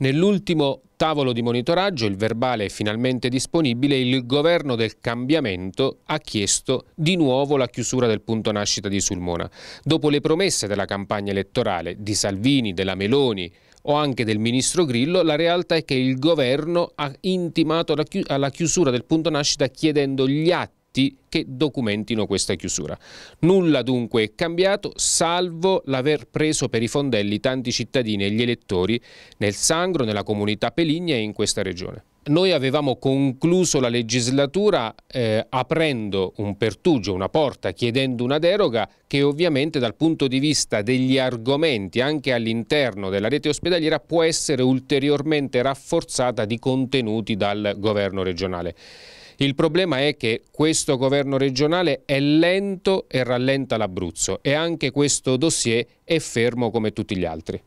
Nell'ultimo tavolo di monitoraggio, il verbale è finalmente disponibile, il governo del cambiamento ha chiesto di nuovo la chiusura del punto nascita di Sulmona. Dopo le promesse della campagna elettorale di Salvini, della Meloni o anche del ministro Grillo, la realtà è che il governo ha intimato alla chiusura del punto nascita chiedendo gli atti atti che documentino questa chiusura. Nulla dunque è cambiato salvo l'aver preso per i fondelli tanti cittadini e gli elettori nel Sangro, nella comunità Peligna e in questa regione noi avevamo concluso la legislatura eh, aprendo un pertugio, una porta, chiedendo una deroga che ovviamente dal punto di vista degli argomenti anche all'interno della rete ospedaliera può essere ulteriormente rafforzata di contenuti dal governo regionale. Il problema è che questo governo regionale è lento e rallenta l'Abruzzo e anche questo dossier è fermo come tutti gli altri.